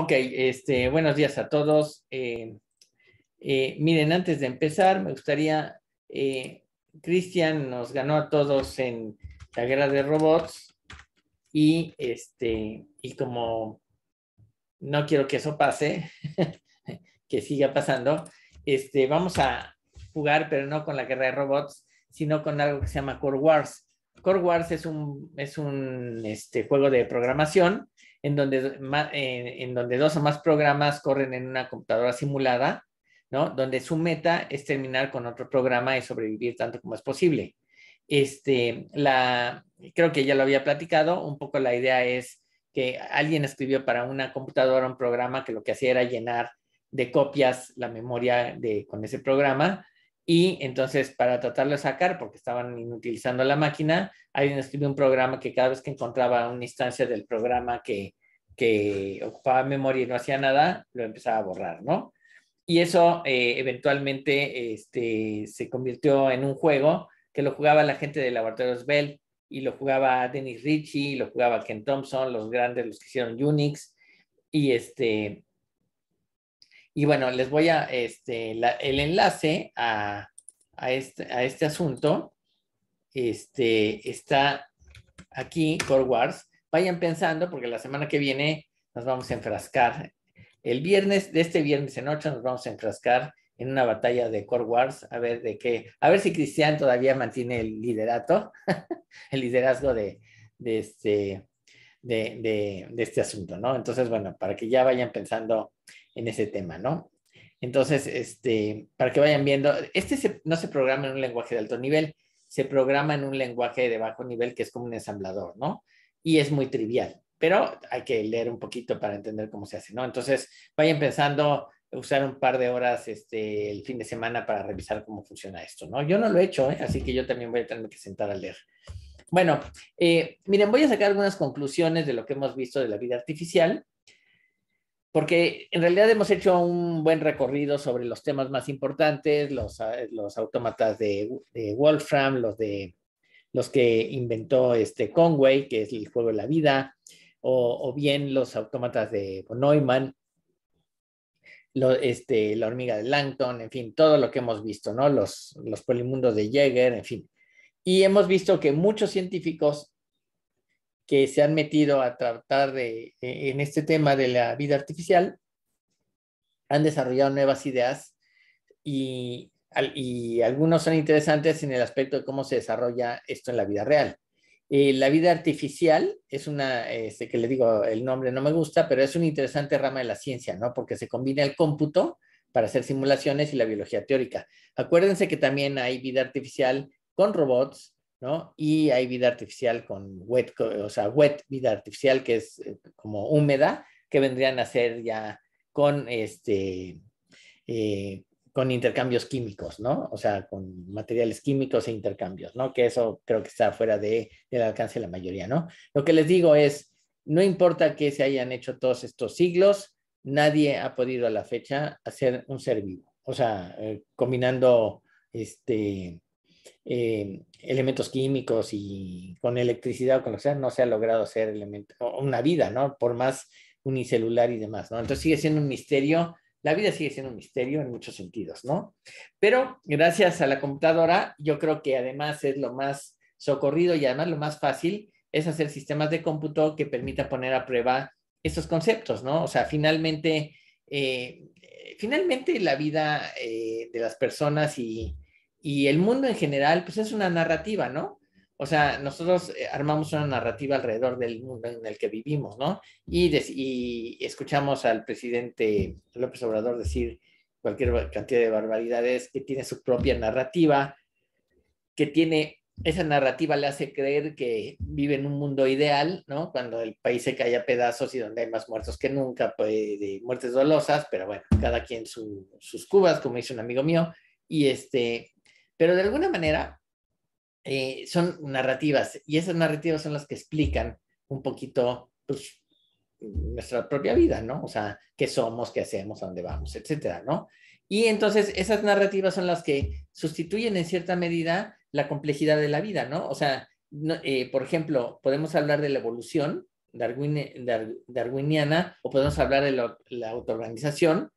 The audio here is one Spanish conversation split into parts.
Ok, este, buenos días a todos. Eh, eh, miren, antes de empezar, me gustaría, eh, Cristian nos ganó a todos en la guerra de robots y, este, y como no quiero que eso pase, que siga pasando, este, vamos a jugar, pero no con la guerra de robots, sino con algo que se llama Core Wars. Core Wars es un, es un este, juego de programación en donde, eh, en donde dos o más programas corren en una computadora simulada, ¿no? Donde su meta es terminar con otro programa y sobrevivir tanto como es posible. Este, la, creo que ya lo había platicado, un poco la idea es que alguien escribió para una computadora un programa que lo que hacía era llenar de copias la memoria con ese programa y entonces, para tratarlo de sacar, porque estaban inutilizando la máquina, alguien escribió un programa que cada vez que encontraba una instancia del programa que, ocupaba memoria y no hacía nada, lo empezaba a borrar, ¿no? Y eso eh, eventualmente este, se convirtió en un juego que lo jugaba la gente de Laboratorios Bell y lo jugaba Dennis Ritchie, y lo jugaba Ken Thompson, los grandes, los que hicieron Unix. Y, este, y bueno, les voy a este, el enlace a, este, a este asunto. Este, está aquí, Core Wars. Vayan pensando porque la semana que viene nos vamos a enfrascar. El viernes, de este viernes en ocho, nos vamos a enfrascar en una batalla de Core Wars, a ver de qué, a ver si Cristian todavía mantiene el liderato, el liderazgo de, este, de, de, este asunto, ¿no? Entonces, bueno, para que ya vayan pensando en ese tema, ¿no? Entonces, este, para que vayan viendo, este no se programa en un lenguaje de alto nivel, se programa en un lenguaje de bajo nivel que es como un ensamblador, ¿no? Y es muy trivial, pero hay que leer un poquito para entender cómo se hace, ¿no? Entonces, vayan pensando usar un par de horas este, el fin de semana para revisar cómo funciona esto, ¿no? Yo no lo he hecho, ¿eh? así que yo también voy a tener que sentar a leer. Bueno, eh, miren, voy a sacar algunas conclusiones de lo que hemos visto de la vida artificial porque en realidad hemos hecho un buen recorrido sobre los temas más importantes, los, eh, los autómatas de, Wolfram, los, de, los que inventó este Conway, que es el juego de la vida, o, bien los autómatas de Neumann, este, la hormiga de Langton, en fin, todo lo que hemos visto, ¿no? Los, los polimundos de Jäger, en fin. Y hemos visto que muchos científicos que se han metido a tratar de, e, en este tema de la vida artificial, han desarrollado nuevas ideas y, algunos son interesantes en el aspecto de cómo se desarrolla esto en la vida real. Eh, la vida artificial es una, este, que le digo, el nombre no me gusta, pero es una interesante rama de la ciencia, ¿no? Porque se combina el cómputo para hacer simulaciones y la biología teórica. Acuérdense que también hay vida artificial con robots, y hay vida artificial con wet, o sea, wet vida artificial, que es eh, como húmeda, que vendrían a ser ya con este, eh, con intercambios químicos, ¿no? O sea, con materiales químicos e intercambios, ¿no? Que eso creo que está fuera de, del alcance de la mayoría, ¿no? Lo que les digo es, no importa que se hayan hecho todos estos siglos, nadie ha podido a la fecha hacer un ser vivo, o sea, eh, combinando este, eh, elementos químicos y con electricidad o con lo que sea, no se ha logrado hacer elemento, una vida, ¿no? Por más unicelular y demás, ¿no? Entonces sigue siendo un misterio, la vida sigue siendo un misterio en muchos sentidos, ¿no? Pero gracias a la computadora, yo creo que además es lo más socorrido y además lo más fácil es hacer sistemas de cómputo que permita poner a prueba estos conceptos, ¿no? O sea, finalmente, eh, finalmente la vida eh, de las personas y, y el mundo en general, pues es una narrativa, ¿no? O sea, nosotros eh, armamos una narrativa alrededor del mundo en el que vivimos, ¿no? Y, escuchamos al presidente López Obrador decir cualquier cantidad de barbaridades, que tiene su propia narrativa, que tiene, esa narrativa le hace creer que vive en un mundo ideal, ¿no? Cuando el país se cae a pedazos y donde hay más muertos que nunca, pues, de muertes dolosas, pero bueno, cada quien sus cubas, como dice un amigo mío, y este, pero de alguna manera eh, son narrativas y esas narrativas son las que explican un poquito pues, nuestra propia vida, ¿no? O sea, qué somos, qué hacemos, a dónde vamos, etcétera, ¿no? Y entonces esas narrativas son las que sustituyen en cierta medida la complejidad de la vida, ¿no? O sea, eh, por ejemplo, podemos hablar de la evolución darwiniana o podemos hablar de la autoorganización,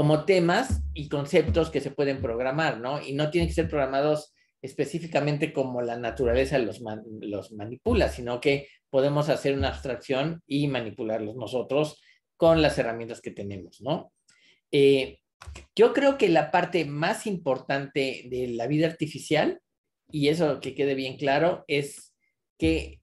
como temas y conceptos que se pueden programar, ¿no? Y no tienen que ser programados específicamente como la naturaleza los, manipula, sino que podemos hacer una abstracción y manipularlos nosotros con las herramientas que tenemos, ¿no? Eh, yo creo que la parte más importante de la vida artificial, y eso que quede bien claro, es que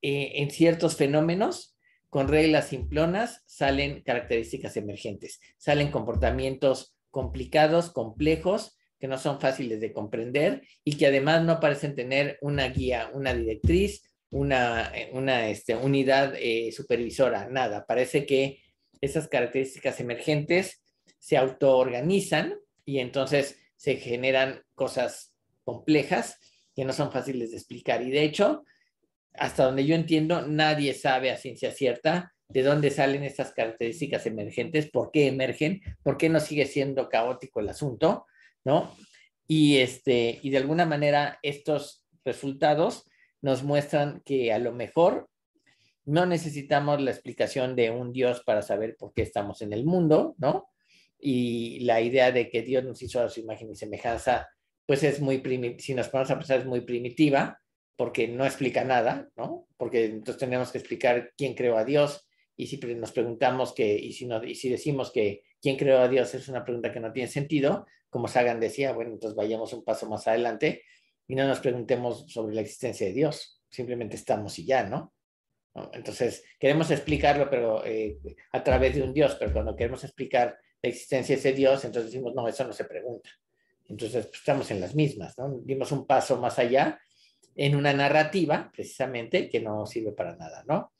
eh, en ciertos fenómenos con reglas simplonas salen características emergentes, salen comportamientos complicados, complejos, que no son fáciles de comprender y que además no parecen tener una guía, una directriz, una, eh, este, unidad eh, supervisora, nada. Parece que esas características emergentes se autoorganizan y entonces se generan cosas complejas que no son fáciles de explicar. Y de hecho, hasta donde yo entiendo, nadie sabe a ciencia cierta de dónde salen estas características emergentes, por qué emergen, por qué no sigue siendo caótico el asunto, ¿no? Y, este, y de alguna manera estos resultados nos muestran que a lo mejor no necesitamos la explicación de un Dios para saber por qué estamos en el mundo, ¿no? Y la idea de que Dios nos hizo a su imagen y semejanza, pues es muy primitiva, si nos ponemos a pensar, es muy primitiva, porque no explica nada, ¿no? Porque entonces tenemos que explicar quién creó a Dios y si nos preguntamos que, y si, si decimos que quién creó a Dios es una pregunta que no tiene sentido, como Sagan decía, bueno, entonces vayamos un paso más adelante y no nos preguntemos sobre la existencia de Dios, simplemente estamos y ya, ¿no? Entonces, queremos explicarlo, pero eh, a través de un Dios, pero cuando queremos explicar la existencia de ese Dios, entonces decimos, no, eso no se pregunta. Entonces, pues, estamos en las mismas, ¿no? Dimos un paso más allá en una narrativa, precisamente, que no sirve para nada, ¿no?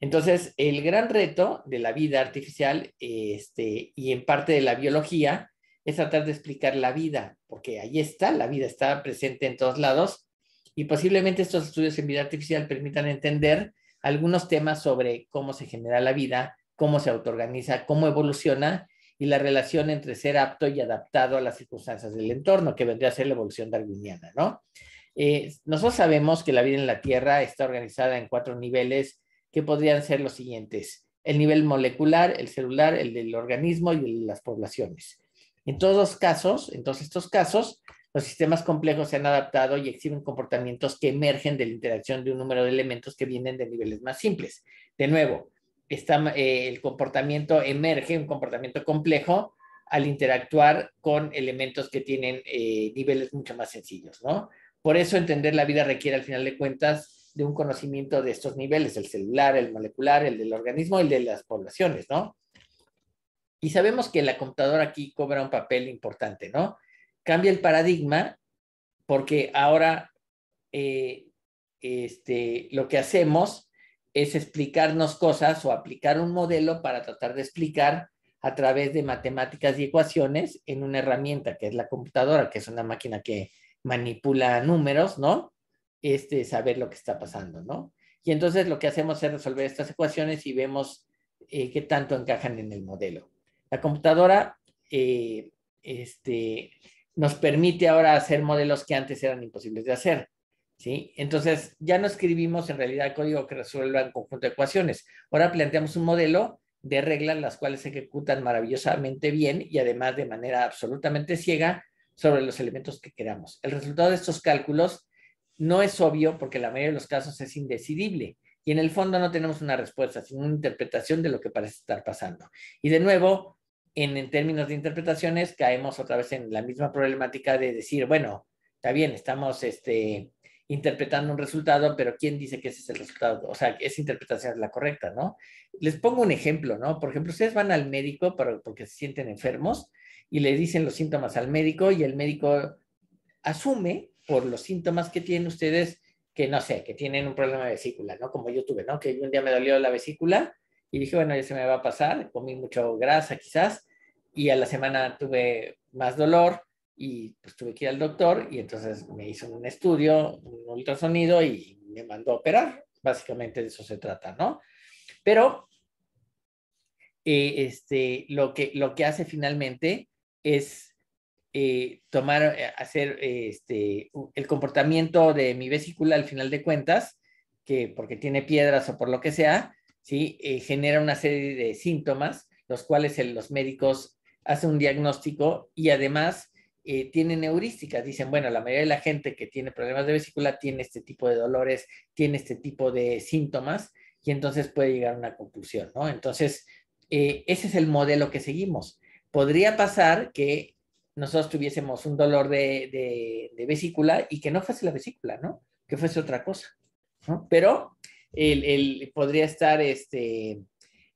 Entonces, el gran reto de la vida artificial este, y en parte de la biología es tratar de explicar la vida, porque ahí está, la vida está presente en todos lados y posiblemente estos estudios en vida artificial permitan entender algunos temas sobre cómo se genera la vida, cómo se autoorganiza, cómo evoluciona y la relación entre ser apto y adaptado a las circunstancias del entorno, que vendría a ser la evolución darwiniana, ¿no? Eh, nosotros sabemos que la vida en la Tierra está organizada en cuatro niveles que podrían ser los siguientes. El nivel molecular, el celular, el del organismo y el de las poblaciones. En todos los casos, en todos estos casos, los sistemas complejos se han adaptado y exhiben comportamientos que emergen de la interacción de un número de elementos que vienen de niveles más simples. De nuevo, eh, el comportamiento emerge, un comportamiento complejo, al interactuar con elementos que tienen eh, niveles mucho más sencillos, ¿no? Por eso entender la vida requiere, al final de cuentas, de un conocimiento de estos niveles, el celular, el molecular, el del organismo, el de las poblaciones, ¿no? Y sabemos que la computadora aquí cobra un papel importante, ¿no? Cambia el paradigma porque ahora eh, este, lo que hacemos es explicarnos cosas o aplicar un modelo para tratar de explicar a través de matemáticas y ecuaciones en una herramienta que es la computadora, que es una máquina que manipula números, ¿no? Este, saber lo que está pasando, ¿no? Y entonces lo que hacemos es resolver estas ecuaciones y vemos eh, qué tanto encajan en el modelo. La computadora eh, este, nos permite ahora hacer modelos que antes eran imposibles de hacer. ¿sí? Entonces, ya no escribimos en realidad código que resuelva un conjunto de ecuaciones. Ahora planteamos un modelo de reglas las cuales se ejecutan maravillosamente bien y además de manera absolutamente ciega sobre los elementos que queramos. El resultado de estos cálculos no es obvio porque la mayoría de los casos es indecidible y en el fondo no tenemos una respuesta, sino una interpretación de lo que parece estar pasando. Y de nuevo, en, términos de interpretaciones, caemos otra vez en la misma problemática de decir, bueno, está bien, estamos este, interpretando un resultado, pero ¿quién dice que ese es el resultado? O sea, esa interpretación es la correcta, ¿no? Les pongo un ejemplo, ¿no? Por ejemplo, ustedes van al médico porque se sienten enfermos y le dicen los síntomas al médico y el médico asume por los síntomas que tienen ustedes que no sé, que tienen un problema de vesícula, ¿no? Como yo tuve, ¿no? Que un día me dolió la vesícula y dije, bueno, ya se me va a pasar, comí mucho grasa quizás y a la semana tuve más dolor y pues tuve que ir al doctor y entonces me hizo un estudio, un ultrasonido y me mandó a operar. Básicamente de eso se trata, ¿no? Pero eh, este, lo, que, lo que hace finalmente es eh, tomar, eh, hacer eh, este, el comportamiento de mi vesícula al final de cuentas, que porque tiene piedras o por lo que sea, ¿sí? genera una serie de síntomas, los cuales los médicos hacen un diagnóstico y además tienen heurísticas. Dicen, bueno, la mayoría de la gente que tiene problemas de vesícula tiene este tipo de dolores, tiene este tipo de síntomas y entonces puede llegar a una conclusión, ¿no? Entonces, ese es el modelo que seguimos podría pasar que nosotros tuviésemos un dolor de, vesícula y que no fuese la vesícula, ¿no? Que fuese otra cosa, ¿no? Pero el, podría estar este,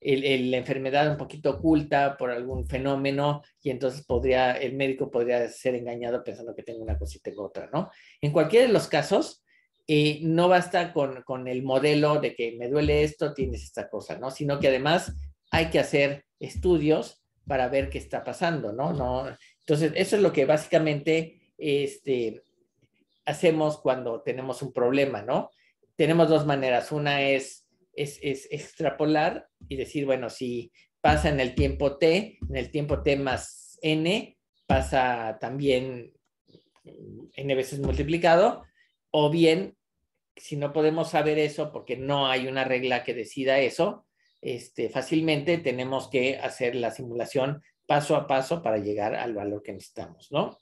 la enfermedad un poquito oculta por algún fenómeno y entonces podría, el médico podría ser engañado pensando que tengo una cosa y tengo otra, ¿no? En cualquiera de los casos, eh, no basta con, con, el modelo de que me duele esto, tienes esta cosa, ¿no? Sino que además hay que hacer estudios para ver qué está pasando, ¿no? entonces, eso es lo que básicamente este, hacemos cuando tenemos un problema, ¿no? Tenemos dos maneras. Una es, es, es extrapolar y decir, bueno, si pasa en el tiempo t, en el tiempo t más n, pasa también n veces multiplicado, o bien, si no podemos saber eso porque no hay una regla que decida eso, este, fácilmente tenemos que hacer la simulación paso a paso para llegar al valor que necesitamos, ¿no?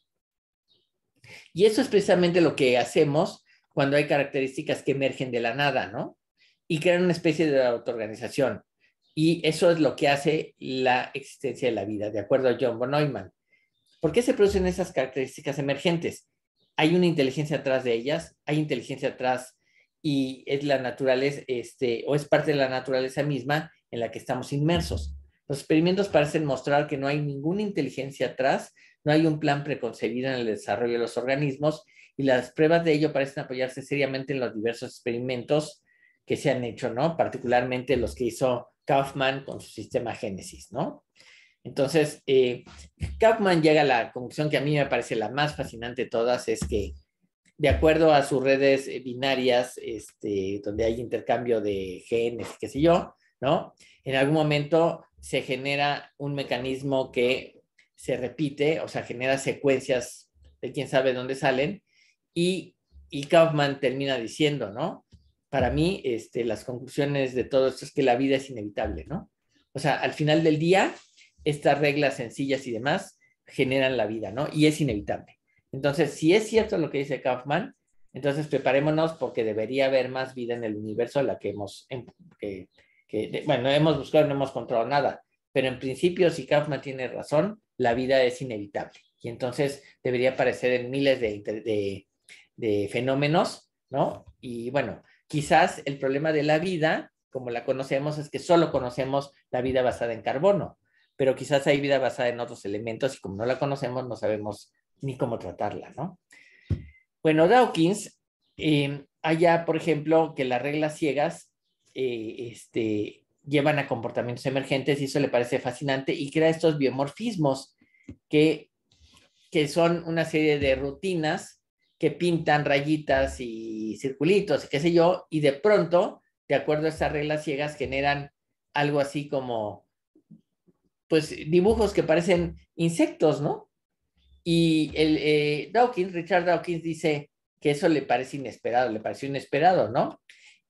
Y eso es precisamente lo que hacemos cuando hay características que emergen de la nada, ¿no? Y crean una especie de autoorganización. Y eso es lo que hace la existencia de la vida, de acuerdo a John von Neumann. ¿Por qué se producen esas características emergentes? Hay una inteligencia atrás de ellas, hay inteligencia atrás y es la naturaleza, este, o es parte de la naturaleza misma en la que estamos inmersos. Los experimentos parecen mostrar que no hay ninguna inteligencia atrás, no hay un plan preconcebido en el desarrollo de los organismos y las pruebas de ello parecen apoyarse seriamente en los diversos experimentos que se han hecho, ¿no? Particularmente los que hizo Kaufman con su sistema Génesis, ¿no? Entonces, eh, Kaufman llega a la conclusión que a mí me parece la más fascinante de todas, es que de acuerdo a sus redes eh, binarias, este, donde hay intercambio de genes, qué sé yo, ¿no? En algún momento se genera un mecanismo que se repite, o sea, genera secuencias de quién sabe dónde salen, y, Kaufman termina diciendo, ¿no? Para mí, este, las conclusiones de todo esto es que la vida es inevitable, ¿no? O sea, al final del día, estas reglas sencillas y demás generan la vida, ¿no? Y es inevitable. Entonces, si es cierto lo que dice Kaufman, entonces preparémonos porque debería haber más vida en el universo a la que hemos, em, bueno, hemos buscado no hemos encontrado nada. Pero en principio, si Kaufman tiene razón, la vida es inevitable. Y entonces debería aparecer en miles de, de fenómenos, ¿no? Y bueno, quizás el problema de la vida, como la conocemos, es que solo conocemos la vida basada en carbono, pero quizás hay vida basada en otros elementos y como no la conocemos, no sabemos ni cómo tratarla, ¿no? Bueno, Dawkins em, allá, por ejemplo, que las reglas ciegas eh, este, llevan a comportamientos emergentes y eso le parece fascinante y crea estos biomorfismos que, que son una serie de rutinas que pintan rayitas y circulitos, qué sé yo, y de pronto, de acuerdo a estas reglas ciegas, generan algo así como, pues, dibujos que parecen insectos, ¿no? Y el, eh, Dawkins, Richard Dawkins dice que eso le parece inesperado, le pareció inesperado, ¿no?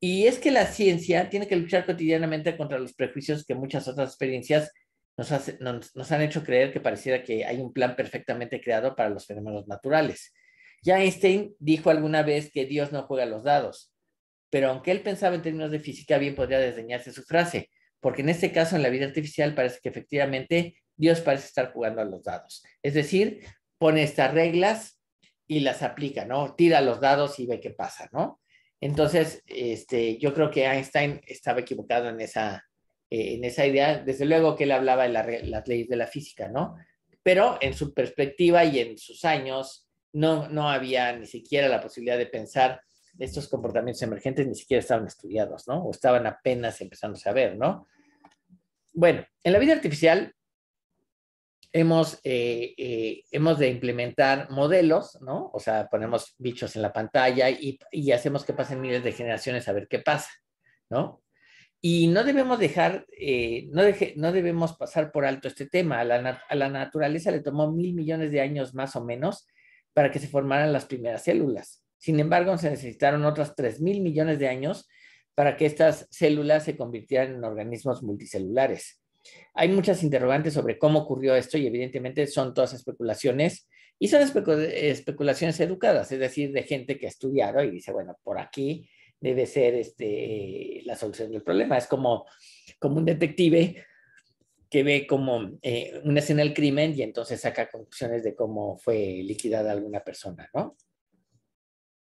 Y es que la ciencia tiene que luchar cotidianamente contra los prejuicios que muchas otras experiencias nos, nos, han hecho creer que pareciera que hay un plan perfectamente creado para los fenómenos naturales. Ya Einstein dijo alguna vez que Dios no juega los dados, pero aunque él pensaba en términos de física, bien podría desdeñarse su frase, porque en este caso en la vida artificial parece que efectivamente Dios parece estar jugando a los dados. Es decir, pone estas reglas y las aplica, ¿no? Tira los dados y ve qué pasa, ¿no? Entonces, este, yo creo que Einstein estaba equivocado en esa, eh, en esa idea. Desde luego que él hablaba de las leyes de la física, ¿no? Pero en su perspectiva y en sus años no, no había ni siquiera la posibilidad de pensar estos comportamientos emergentes, ni siquiera estaban estudiados, ¿no? O estaban apenas empezando a saber, ¿no? Bueno, en la vida artificial eh, eh, hemos, de implementar modelos, ¿no? O sea, ponemos bichos en la pantalla y, hacemos que pasen miles de generaciones a ver qué pasa, ¿no? Y no debemos dejar, eh, no, debemos pasar por alto este tema. A la, a la naturaleza le tomó mil millones de años más o menos para que se formaran las primeras células. Sin embargo, se necesitaron otras tres mil millones de años para que estas células se convirtieran en organismos multicelulares. Hay muchas interrogantes sobre cómo ocurrió esto y evidentemente son todas especulaciones y son especulaciones educadas, es decir, de gente que ha estudiado y dice, bueno, por aquí debe ser este, la solución del problema. Es como, como un detective que ve como eh, una escena del crimen y entonces saca conclusiones de cómo fue liquidada alguna persona, ¿no?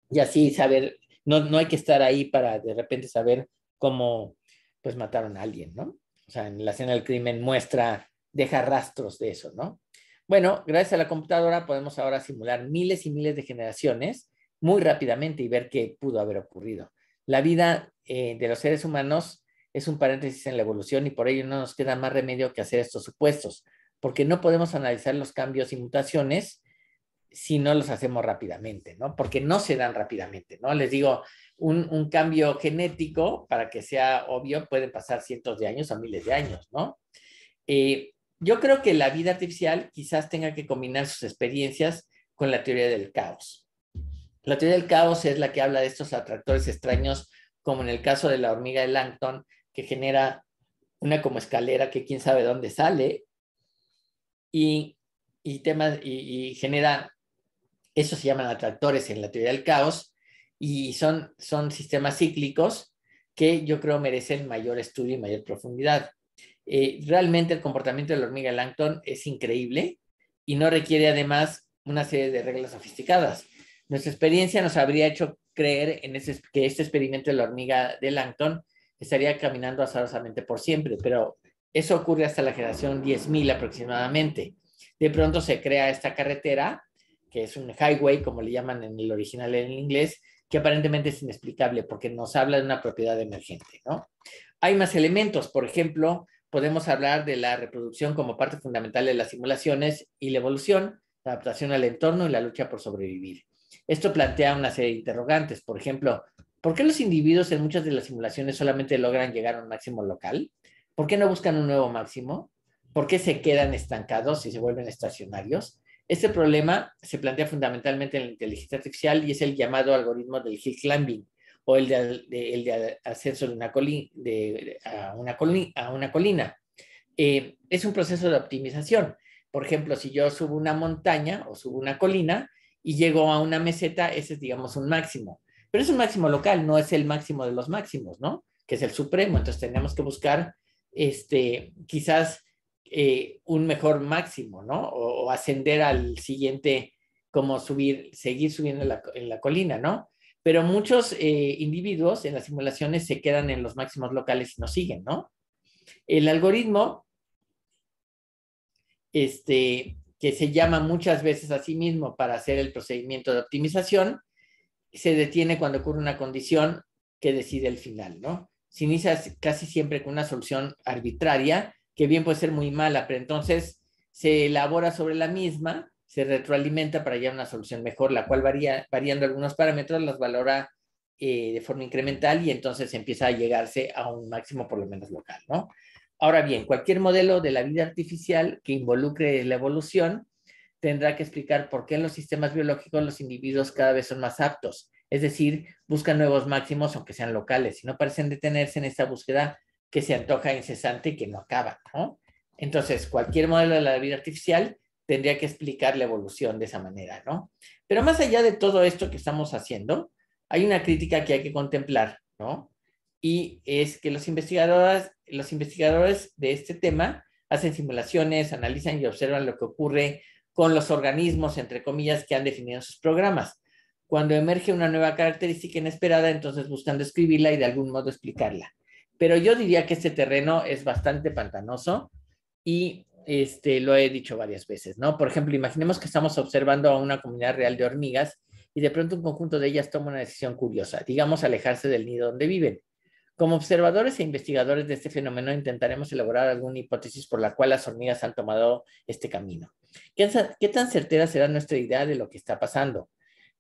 Y así saber, no, no hay que estar ahí para de repente saber cómo pues mataron a alguien, ¿no? o sea, en la escena del crimen muestra, deja rastros de eso, ¿no? Bueno, gracias a la computadora podemos ahora simular miles y miles de generaciones muy rápidamente y ver qué pudo haber ocurrido. La vida eh, de los seres humanos es un paréntesis en la evolución y por ello no nos queda más remedio que hacer estos supuestos, porque no podemos analizar los cambios y mutaciones si no los hacemos rápidamente, ¿no? Porque no se dan rápidamente, ¿no? Les digo, un, cambio genético, para que sea obvio, pueden pasar cientos de años o miles de años, ¿no? Eh, yo creo que la vida artificial quizás tenga que combinar sus experiencias con la teoría del caos. La teoría del caos es la que habla de estos atractores extraños, como en el caso de la hormiga de Langton, que genera una como escalera que quién sabe dónde sale y, temas y, y genera, eso se llaman atractores en la teoría del caos, y son, son sistemas cíclicos que yo creo merecen mayor estudio y mayor profundidad. Eh, realmente el comportamiento de la hormiga Langton es increíble y no requiere además una serie de reglas sofisticadas. Nuestra experiencia nos habría hecho creer en ese, que este experimento de la hormiga de Langton estaría caminando azarosamente por siempre, pero eso ocurre hasta la generación 10.000 aproximadamente. De pronto se crea esta carretera, que es un highway, como le llaman en el original en inglés, que aparentemente es inexplicable porque nos habla de una propiedad emergente, ¿no? Hay más elementos, por ejemplo, podemos hablar de la reproducción como parte fundamental de las simulaciones y la evolución, la adaptación al entorno y la lucha por sobrevivir. Esto plantea una serie de interrogantes, por ejemplo, ¿por qué los individuos en muchas de las simulaciones solamente logran llegar a un máximo local? ¿Por qué no buscan un nuevo máximo? ¿Por qué se quedan estancados y se vuelven estacionarios? Este problema se plantea fundamentalmente en la inteligencia artificial y es el llamado algoritmo del hill climbing o el de, ascenso una a, una colina, eh, es un proceso de optimización. Por ejemplo, si yo subo una montaña o subo una colina y llego a una meseta, ese es, digamos, un máximo. Pero es un máximo local, no es el máximo de los máximos, ¿no? Que es el supremo. Entonces tenemos que buscar, este, quizás eh, un mejor máximo, ¿no? O, ascender al siguiente, como subir, seguir subiendo en la colina, ¿no? Pero muchos eh, individuos en las simulaciones se quedan en los máximos locales y no siguen, ¿no? El algoritmo, este, que se llama muchas veces a sí mismo para hacer el procedimiento de optimización, se detiene cuando ocurre una condición que decide el final, ¿no? Se inicia casi siempre con una solución arbitraria que bien puede ser muy mala, pero entonces se elabora sobre la misma, se retroalimenta para llegar una solución mejor, la cual varía, variando algunos parámetros, las valora eh, de forma incremental y entonces empieza a llegarse a un máximo por lo menos local, ¿no? Ahora bien, cualquier modelo de la vida artificial que involucre la evolución tendrá que explicar por qué en los sistemas biológicos los individuos cada vez son más aptos, es decir, buscan nuevos máximos aunque sean locales y no parecen detenerse en esta búsqueda que se antoja incesante y que no acaba, ¿no? Entonces, cualquier modelo de la vida artificial tendría que explicar la evolución de esa manera, ¿no? Pero más allá de todo esto que estamos haciendo, hay una crítica que hay que contemplar, ¿no? Y es que los investigadores, los investigadores de este tema hacen simulaciones, analizan y observan lo que ocurre con los organismos, entre comillas, que han definido sus programas. Cuando emerge una nueva característica inesperada, entonces buscan describirla y de algún modo explicarla pero yo diría que este terreno es bastante pantanoso y este, lo he dicho varias veces, ¿no? Por ejemplo, imaginemos que estamos observando a una comunidad real de hormigas y de pronto un conjunto de ellas toma una decisión curiosa, digamos alejarse del nido donde viven. Como observadores e investigadores de este fenómeno intentaremos elaborar alguna hipótesis por la cual las hormigas han tomado este camino. ¿Qué, qué tan certera será nuestra idea de lo que está pasando?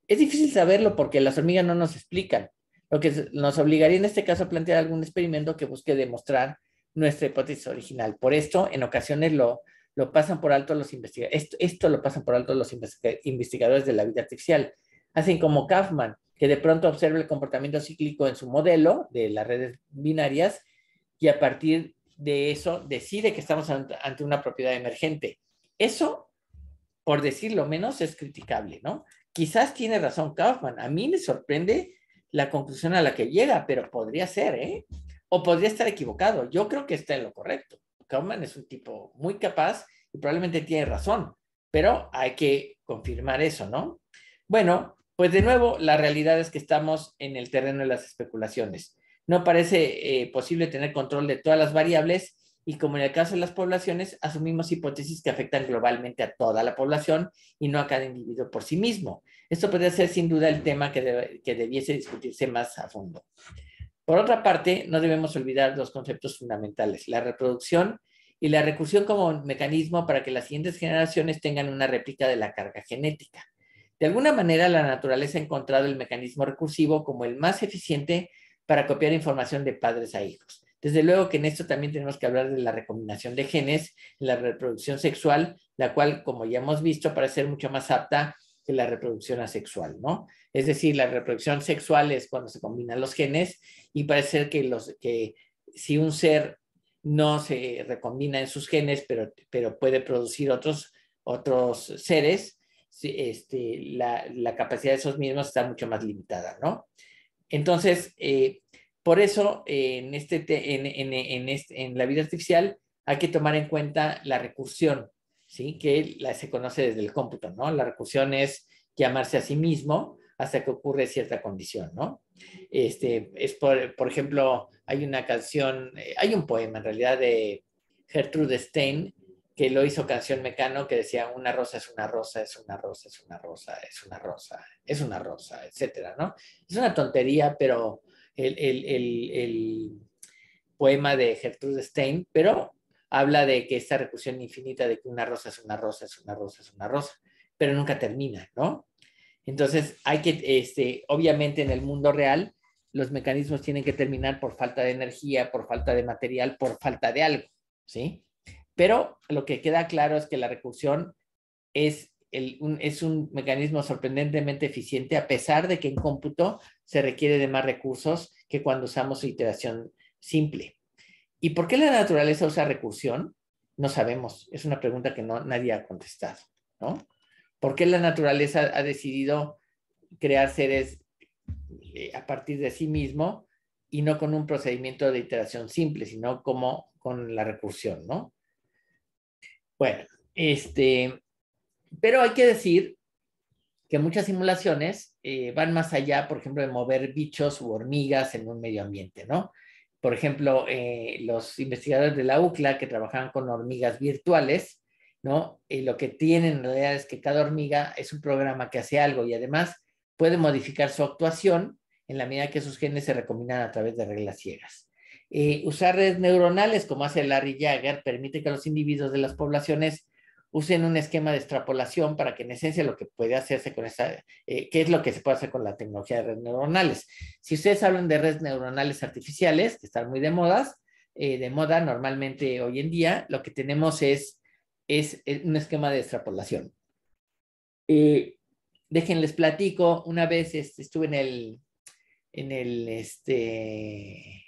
Es difícil saberlo porque las hormigas no nos explican, lo que nos obligaría en este caso a plantear algún experimento que busque demostrar nuestra hipótesis original. Por esto, en ocasiones lo, lo pasan por alto los investigadores, esto, lo pasan por alto los investigadores de la vida artificial. Hacen como Kaufman, que de pronto observa el comportamiento cíclico en su modelo de las redes binarias y a partir de eso decide que estamos ante una propiedad emergente. Eso, por decirlo menos, es criticable, ¿no? Quizás tiene razón Kaufman. A mí me sorprende la conclusión a la que llega, pero podría ser, ¿eh? O podría estar equivocado. Yo creo que está en lo correcto. Kaufman es un tipo muy capaz y probablemente tiene razón, pero hay que confirmar eso, ¿no? Bueno, pues de nuevo, la realidad es que estamos en el terreno de las especulaciones. No parece eh, posible tener control de todas las variables y como en el caso de las poblaciones, asumimos hipótesis que afectan globalmente a toda la población y no a cada individuo por sí mismo. Esto podría ser sin duda el tema que, debiese discutirse más a fondo. Por otra parte, no debemos olvidar dos conceptos fundamentales, la reproducción y la recursión como mecanismo para que las siguientes generaciones tengan una réplica de la carga genética. De alguna manera, la naturaleza ha encontrado el mecanismo recursivo como el más eficiente para copiar información de padres a hijos. Desde luego que en esto también tenemos que hablar de la recombinación de genes, la reproducción sexual, la cual, como ya hemos visto, parece ser mucho más apta que la reproducción asexual, ¿no? Es decir, la reproducción sexual es cuando se combinan los genes y parece ser que, los, que si un ser no se recombina en sus genes, pero, pero puede producir otros, otros seres, este, la, capacidad de esos mismos está mucho más limitada, ¿no? Entonces, eh, por eso, eh, en, este, en, este, en la vida artificial hay que tomar en cuenta la recursión, ¿sí? que se conoce desde el cómputo, ¿no? La recursión es llamarse a sí mismo hasta que ocurre cierta condición, ¿no? Este, es por, ejemplo, hay una canción, eh, hay un poema en realidad de Gertrude Stein que lo hizo canción mecano que decía una rosa es una rosa, es una rosa, es una rosa, es una rosa, es una rosa, etcétera, ¿no? Es una tontería, pero el, el poema de Gertrude Stein, pero habla de que esta recursión infinita de que una rosa es una rosa, es una rosa, es una rosa, pero nunca termina, ¿no? Entonces, hay que, este, obviamente en el mundo real, los mecanismos tienen que terminar por falta de energía, por falta de material, por falta de algo, ¿sí? Pero lo que queda claro es que la recursión es, un, es un mecanismo sorprendentemente eficiente, a pesar de que en cómputo se requiere de más recursos que cuando usamos iteración simple. ¿Y por qué la naturaleza usa recursión? No sabemos, es una pregunta que nadie ha contestado, ¿no? ¿Por qué la naturaleza ha decidido crear seres eh, a partir de sí mismo y no con un procedimiento de iteración simple, sino como con la recursión, ¿no? Bueno, este, pero hay que decir que muchas simulaciones eh, van más allá, por ejemplo, de mover bichos u hormigas en un medio ambiente, ¿no? Por ejemplo, eh, los investigadores de la UCLA que trabajaban con hormigas virtuales, ¿no? Y lo que tienen en realidad es que cada hormiga es un programa que hace algo y además puede modificar su actuación en la medida que sus genes se recombinan a través de reglas ciegas. Eh, usar redes neuronales, como hace Larry Jagger, permite que los individuos de las poblaciones usen un esquema de extrapolación para que en esencia lo que puede hacerse con esa, eh, qué es lo que se puede hacer con la tecnología de redes neuronales. Si ustedes hablan de redes neuronales artificiales, que están muy de modas, eh, de moda normalmente hoy en día, lo que tenemos es, es, eh, un esquema de extrapolación. déjenles platico, una vez este, estuve en el, en el, este,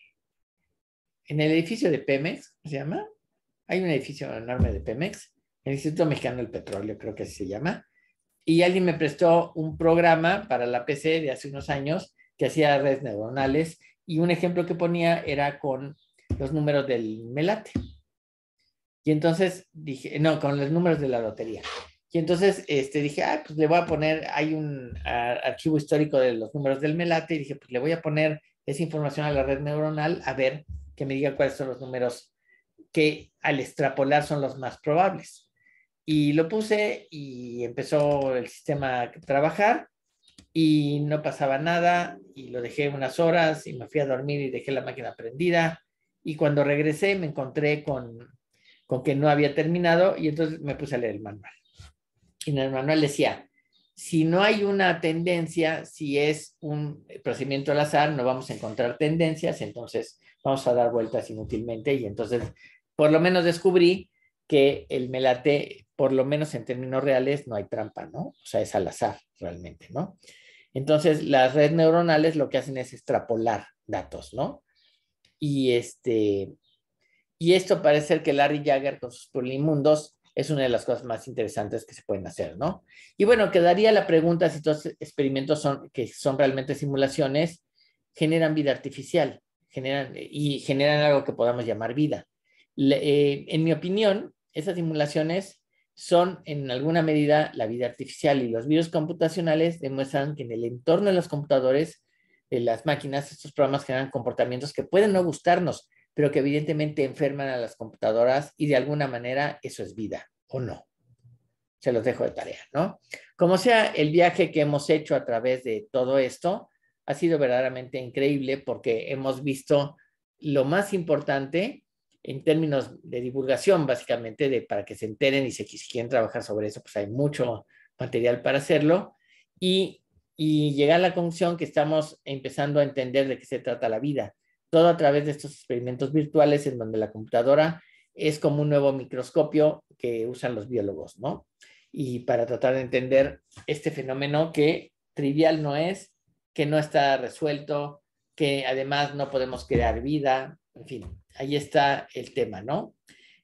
en el edificio de Pemex, ¿cómo ¿se llama? Hay un edificio enorme de Pemex el Instituto Mexicano del Petróleo, creo que así se llama, y alguien me prestó un programa para la PC de hace unos años que hacía redes neuronales y un ejemplo que ponía era con los números del melate. Y entonces dije, no, con los números de la lotería. Y entonces este, dije, ah, pues le voy a poner, hay un archivo histórico de los números del melate, y dije, pues le voy a poner esa información a la red neuronal a ver que me diga cuáles son los números que al extrapolar son los más probables y lo puse y empezó el sistema a trabajar y no pasaba nada y lo dejé unas horas y me fui a dormir y dejé la máquina prendida y cuando regresé me encontré con, con que no había terminado y entonces me puse a leer el manual. Y en el manual decía, si no hay una tendencia, si es un procedimiento al azar, no vamos a encontrar tendencias, entonces vamos a dar vueltas inútilmente y entonces por lo menos descubrí que el melate por lo menos en términos reales, no hay trampa, ¿no? O sea, es al azar realmente, ¿no? Entonces, las redes neuronales lo que hacen es extrapolar datos, ¿no? Y este, y esto parece ser que Larry Jagger con sus polimundos es una de las cosas más interesantes que se pueden hacer, ¿no? Y bueno, quedaría la pregunta si estos experimentos son, que son realmente simulaciones, generan vida artificial, generan, y generan algo que podamos llamar vida. Eh, en mi opinión, esas simulaciones son en alguna medida la vida artificial y los virus computacionales demuestran que en el entorno de los computadores, de las máquinas, estos programas generan comportamientos que pueden no gustarnos, pero que evidentemente enferman a las computadoras y de alguna manera eso es vida o no. Se los dejo de tarea, ¿no? Como sea, el viaje que hemos hecho a través de todo esto ha sido verdaderamente increíble porque hemos visto lo más importante en términos de divulgación, básicamente, de, para que se enteren y se, si quieren trabajar sobre eso, pues hay mucho material para hacerlo. Y, y llegar a la conclusión que estamos empezando a entender de qué se trata la vida. Todo a través de estos experimentos virtuales en donde la computadora es como un nuevo microscopio que usan los biólogos, ¿no? Y para tratar de entender este fenómeno que trivial no es, que no está resuelto, que además no podemos crear vida, en fin, ahí está el tema, ¿no?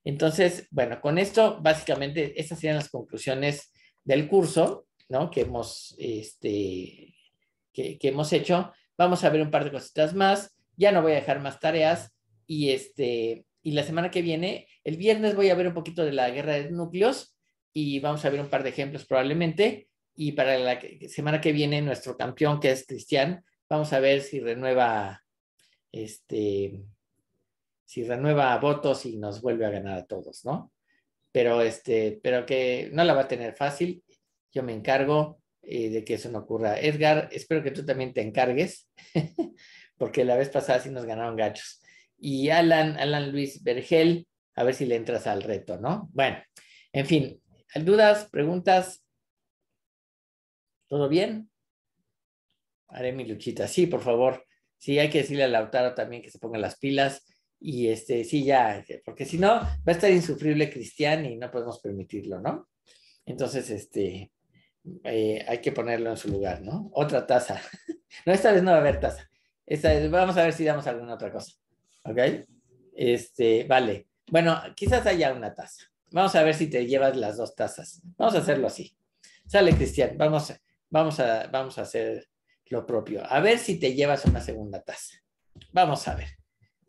Entonces, bueno, con esto básicamente estas serían las conclusiones del curso, ¿no? Que hemos, este, que hemos hecho. Vamos a ver un par de cositas más. Ya no voy a dejar más tareas y este, y la semana que viene, el viernes voy a ver un poquito de la guerra de núcleos y vamos a ver un par de ejemplos probablemente. Y para la semana que viene, nuestro campeón, que es Cristian, vamos a ver si renueva este, si renueva votos y nos vuelve a ganar a todos, ¿no? Pero, este, pero que no la va a tener fácil. Yo me encargo eh, de que eso no ocurra. Edgar, espero que tú también te encargues, porque la vez pasada sí nos ganaron gachos. Y Alan, Alan Luis Vergel, a ver si le entras al reto, ¿no? Bueno, en fin, ¿dudas, preguntas? ¿Todo bien? Haré mi luchita. Sí, por favor. Sí, hay que decirle a Lautaro también que se ponga las pilas y este, sí, ya, porque si no, va a estar insufrible Cristian y no podemos permitirlo, ¿no? Entonces, este, eh, hay que ponerlo en su lugar, ¿no? Otra taza. No, esta vez no va a haber taza. Esta vamos a ver si damos alguna otra cosa. ¿Ok? Este, vale. Bueno, quizás haya una taza. Vamos a ver si te llevas las dos tazas. Vamos a hacerlo así. Sale, Cristian. Vamos, vamos, a, vamos a hacer lo propio. A ver si te llevas una segunda taza. Vamos a ver.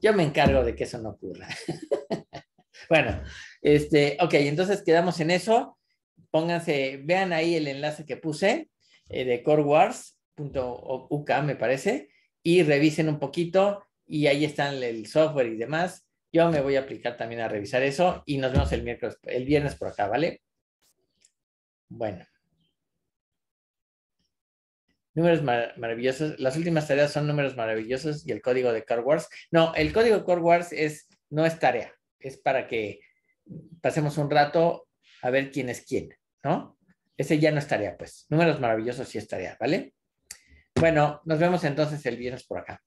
Yo me encargo de que eso no ocurra. bueno, este, ok, entonces quedamos en eso. Pónganse, vean ahí el enlace que puse eh, de corewars.uk, me parece, y revisen un poquito. Y ahí están el software y demás. Yo me voy a aplicar también a revisar eso y nos vemos el miércoles, el viernes por acá, ¿vale? Bueno. Números maravillosos. Las últimas tareas son números maravillosos y el código de Core Wars. No, el código de Core Wars es, no es tarea. Es para que pasemos un rato a ver quién es quién, ¿no? Ese ya no es tarea, pues. Números maravillosos sí es tarea, ¿vale? Bueno, nos vemos entonces el viernes por acá.